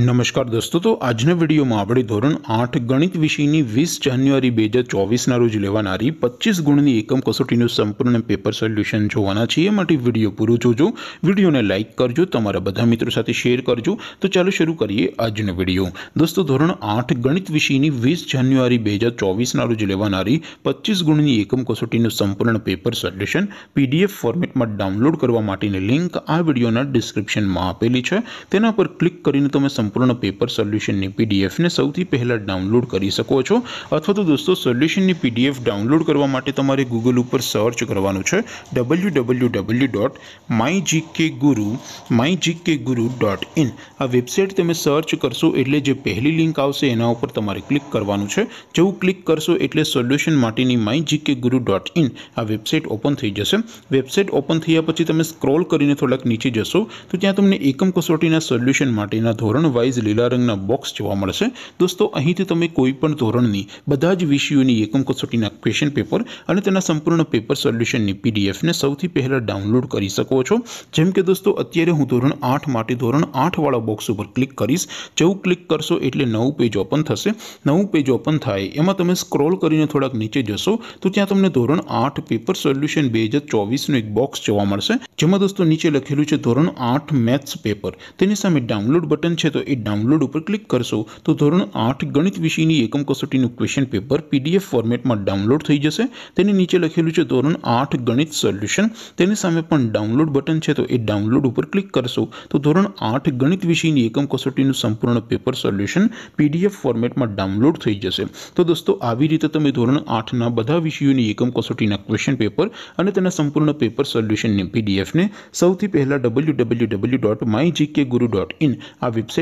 નમસ્કાર દોસ્તો તો આજના વિડીયોમાં આપણે ધોરણ આઠ ગણિત વિષયની વીસ જાન્યુઆરી બે હજાર ચોવીસના રોજ લેવાનારી પચીસ ગુણની એકમ કસોટીનું સંપૂર્ણ પેપર સોલ્યુશન જોવાના છીએ માટે વિડીયો પૂરો જોજો વિડીયોને લાઇક કરજો તમારા બધા મિત્રો સાથે શેર કરજો તો ચાલો શરૂ કરીએ આજનો વિડીયો દોસ્તો ધોરણ આઠ ગણિત વિષયની વીસ જાન્યુઆરી બે હજાર ચોવીસના રોજ લેવાનારી પચીસ ગુણની એકમ કસોટીનું સંપૂર્ણ પેપર સોલ્યુશન પીડીએફ ફોર્મેટમાં ડાઉનલોડ કરવા માટેની લિંક આ વિડીયોના ડિસ્ક્રિપ્શનમાં આપેલી છે તેના પર ક્લિક કરીને તમે संपूर्ण पेपर सॉल्यूशन ने पीडीएफ ने સૌથી પહેલે ડાઉનલોડ કરી શકો છો અથવા તો દોસ્તો સોલ્યુશન ની પીડીએફ ડાઉનલોડ કરવા માટે તમારે Google ઉપર સર્ચ કરવાનું છે www.mygkguru mygkguru.in આ વેબસાઈટ તમે સર્ચ કરશો એટલે જે પહેલી લિંક આવશે એના ઉપર તમારે ક્લિક કરવાનું છે જેવું ક્લિક કરશો એટલે સોલ્યુશન માટેની mygkguru.in આ વેબસાઈટ ઓપન થઈ જશે વેબસાઈટ ઓપન થયા પછી તમે સ્ક્રોલ કરીને થોડક નીચે જશો તો ત્યાં તમને એકમ કોસોટીના સોલ્યુશન માટેના ધોરો વાઇઝ લીલા રંગના બોક્સ જોવા મળશે દોસ્તો અહીંથી તમે કોઈ પણ ધોરણની બધા જ વિષયોની એકમ કસોટીના ક્વેશ્ચન પેપર અને તેના સંપૂર્ણ પેપર સોલ્યુશનની પીડીએફ ને સૌથી પહેલા ડાઉનલોડ કરી શકો છો જેમ કે દોસ્તો અત્યારે હું ધોરણ 8 માટી ધોરણ 8 વાળો બોક્સ ઉપર ક્લિક કરિસ જેવું ક્લિક કરશો એટલે નવું પેજ ઓપન થશે નવું પેજ ઓપન થાય એમાં તમે સ્ક્રોલ કરીને થોડક નીચે જશો તો ત્યાં તમને ધોરણ 8 પેપર સોલ્યુશન 2024 નો એક બોક્સ જોવા મળશે જેમાં દોસ્તો નીચે લખેલું છે ધોરણ 8 मैथ्स પેપર તેની સમીટ ડાઉનલોડ બટન તો ઈ ડાઉનલોડ ઉપર ક્લિક કરશું તો ધોરણ 8 ગણિત વિષયની એકમ કસોટીનું ક્વેશ્ચન પેપર પીડીએફ ફોર્મેટમાં ડાઉનલોડ થઈ જશે તેની નીચે લખેલું છે ધોરણ 8 ગણિત સોલ્યુશન તેની સામે પણ ડાઉનલોડ બટન છે તો ઈ ડાઉનલોડ ઉપર ક્લિક કરશું તો ધોરણ 8 ગણિત વિષયની એકમ કસોટીનું સંપૂર્ણ પેપર સોલ્યુશન પીડીએફ ફોર્મેટમાં ડાઉનલોડ થઈ જશે તો દોસ્તો આવી રીતે તમે ધોરણ 8 ના બધા વિષયોની એકમ કસોટીના ક્વેશ્ચન પેપર અને તેના સંપૂર્ણ પેપર સોલ્યુશન ને પીડીએફ ને સૌથી પહેલા www.mygkguru.in આ વેબસાઈટ